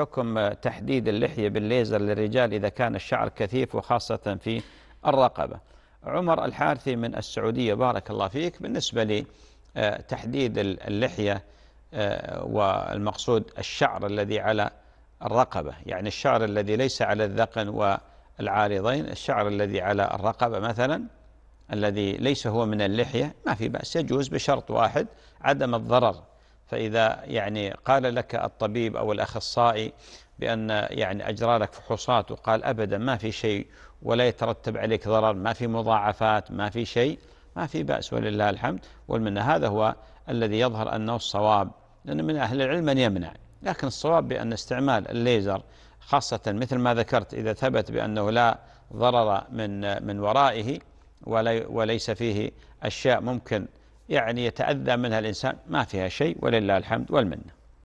حكم تحديد اللحية بالليزر للرجال إذا كان الشعر كثيف وخاصة في الرقبة عمر الحارثي من السعودية بارك الله فيك بالنسبة لتحديد آه، اللحية آه، والمقصود الشعر الذي على الرقبة يعني الشعر الذي ليس على الذقن والعارضين الشعر الذي على الرقبة مثلا الذي ليس هو من اللحية ما في بأس يجوز بشرط واحد عدم الضرر فإذا يعني قال لك الطبيب أو الأخصائي بأن يعني أجرى لك فحوصات وقال أبدا ما في شيء ولا يترتب عليك ضرر ما في مضاعفات ما في شيء ما في بأس ولله الحمد والمنة هذا هو الذي يظهر أنه الصواب لأن من أهل العلم من يمنع لكن الصواب بأن استعمال الليزر خاصة مثل ما ذكرت إذا ثبت بأنه لا ضرر من من ورائه وليس فيه أشياء ممكن يعني يتأذى منها الإنسان ما فيها شيء ولله الحمد والمنة